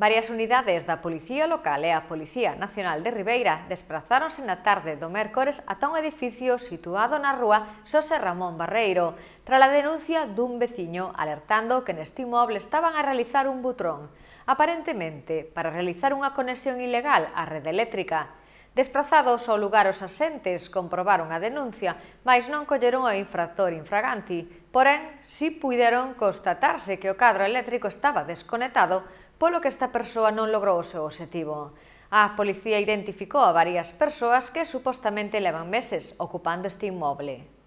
Varias unidades da Policía Local e a Policía Nacional de Ribeira desprazaronse na tarde do mércores ata un edificio situado na rúa Xosé Ramón Barreiro, tras a denuncia dun veciño alertando que neste inmoble estaban a realizar un butrón, aparentemente para realizar unha conexión ilegal á rede eléctrica. Desprazados ao lugar os asentes comprobaron a denuncia, mais non colleron o infractor infraganti, porén, si puideron constatarse que o cadro eléctrico estaba desconectado polo que esta persoa non logrou o seu objetivo. A policía identificou a varias persoas que supostamente levan meses ocupando este inmoble.